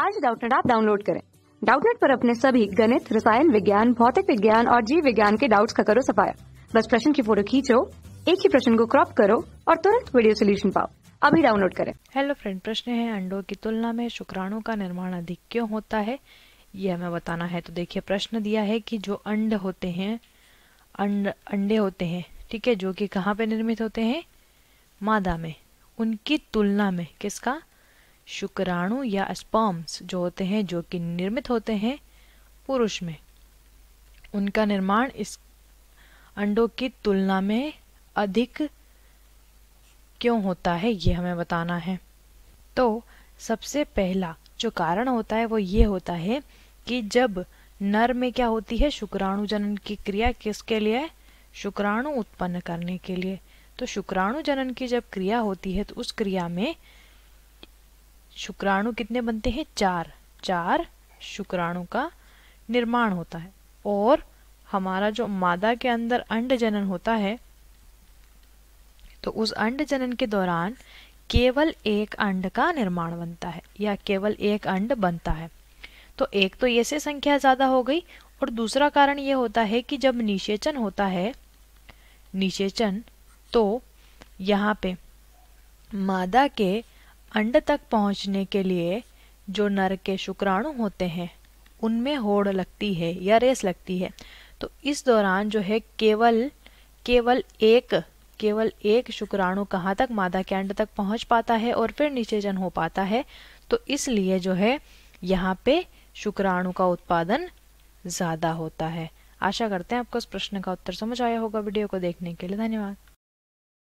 आज डाउटनेट आप डाउनलोड करें डाउटनेट पर अपने सभी गणित रसायन विज्ञान भौतिक विज्ञान और जीव विज्ञान के डाउट्स का करो सफाया बस प्रश्न की फोटो खींचो एक ही प्रश्न को क्रॉप करो और तुरंत वीडियो सोल्यूशन पाओ अभी डाउनलोड करें हेलो फ्रेंड प्रश्न है अंडों की तुलना में शुक्राणु का निर्माण अधिक क्यों होता है यह हमें बताना है तो देखिए प्रश्न दिया है कि जो अंड होते हैं अंड अंडे होते हैं ठीक है जो कि कहाँ पे निर्मित होते हैं मादा में उनकी तुलना में किसका शुक्राणु या स्पॉम्स जो होते हैं जो कि निर्मित होते हैं पुरुष में उनका निर्माण इस अंडों की तुलना में अधिक क्यों होता है ये हमें बताना है तो सबसे पहला जो कारण होता है वो ये होता है कि जब नर में क्या होती है शुक्राणु जनन की क्रिया किसके लिए शुक्राणु उत्पन्न करने के लिए तो शुक्राणु जनन की जब क्रिया होती है तो उस क्रिया में शुक्राणु कितने बनते हैं चार चार शुक्राणु का निर्माण होता है और हमारा जो मादा के अंदर अंड जनन होता है तो उस अंड जनन के दौरान केवल एक अंड का निर्माण बनता है या केवल एक अंड बनता है तो एक तो ये से संख्या ज़्यादा हो गई और दूसरा कारण ये होता है कि जब निषेचन होता है निषेचन तो यहाँ पे मादा के अंड तक पहुंचने के लिए जो नर के शुक्राणु होते हैं उनमें होड़ लगती है या रेस लगती है तो इस दौरान जो है केवल केवल एक केवल एक शुक्राणु कहाँ तक मादा के अंड तक पहुंच पाता है और फिर निषेचन हो पाता है तो इसलिए जो है यहाँ पे शुक्राणु का उत्पादन ज़्यादा होता है आशा करते हैं आपको इस प्रश्न का उत्तर समझ आया होगा वीडियो को देखने के लिए धन्यवाद